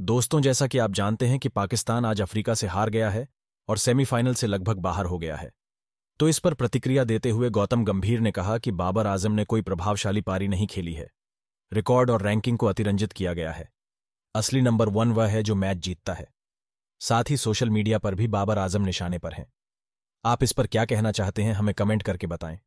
दोस्तों जैसा कि आप जानते हैं कि पाकिस्तान आज अफ्रीका से हार गया है और सेमीफाइनल से लगभग बाहर हो गया है तो इस पर प्रतिक्रिया देते हुए गौतम गंभीर ने कहा कि बाबर आजम ने कोई प्रभावशाली पारी नहीं खेली है रिकॉर्ड और रैंकिंग को अतिरंजित किया गया है असली नंबर वन वह है जो मैच जीतता है साथ ही सोशल मीडिया पर भी बाबर आजम निशाने पर हैं आप इस पर क्या कहना चाहते हैं हमें कमेंट करके बताएं